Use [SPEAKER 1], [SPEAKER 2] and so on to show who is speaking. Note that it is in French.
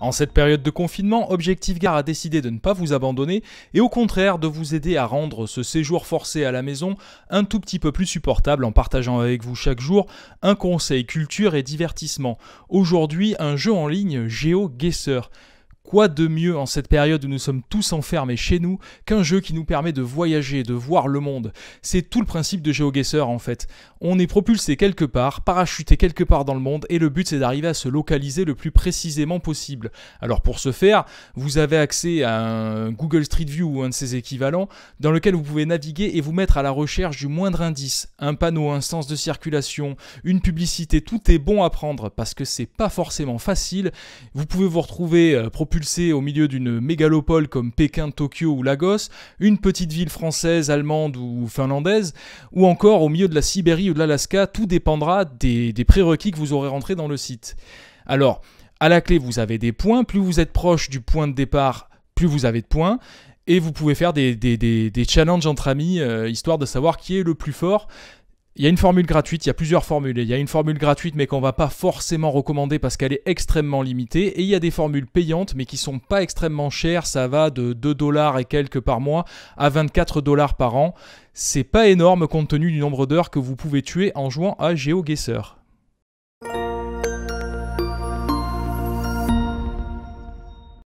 [SPEAKER 1] En cette période de confinement, Objectif Gare a décidé de ne pas vous abandonner et au contraire de vous aider à rendre ce séjour forcé à la maison un tout petit peu plus supportable en partageant avec vous chaque jour un conseil culture et divertissement. Aujourd'hui, un jeu en ligne Géo Quoi de mieux en cette période où nous sommes tous enfermés chez nous qu'un jeu qui nous permet de voyager, de voir le monde C'est tout le principe de GeoGuessr en fait. On est propulsé quelque part, parachuté quelque part dans le monde et le but c'est d'arriver à se localiser le plus précisément possible. Alors pour ce faire, vous avez accès à un Google Street View ou un de ses équivalents dans lequel vous pouvez naviguer et vous mettre à la recherche du moindre indice, un panneau, un sens de circulation, une publicité, tout est bon à prendre parce que c'est pas forcément facile. Vous pouvez vous retrouver euh, propulsé au milieu d'une mégalopole comme Pékin, Tokyo ou Lagos, une petite ville française, allemande ou finlandaise, ou encore au milieu de la Sibérie ou de l'Alaska, tout dépendra des, prérequis que vous aurez rentrés dans le site. Alors, à la clé, vous avez des points, plus vous êtes proche du point de départ, plus vous avez de points, et vous pouvez faire des, challenges entre amis, euh, histoire de savoir qui est le plus fort. Il y a une formule gratuite, il y a plusieurs formules. Il y a une formule gratuite mais qu'on va pas forcément recommander parce qu'elle est extrêmement limitée. Et il y a des formules payantes mais qui sont pas extrêmement chères. Ça va de 2 dollars et quelques par mois à 24 dollars par an. C'est pas énorme compte tenu du nombre d'heures que vous pouvez tuer en jouant à GeoGuessr.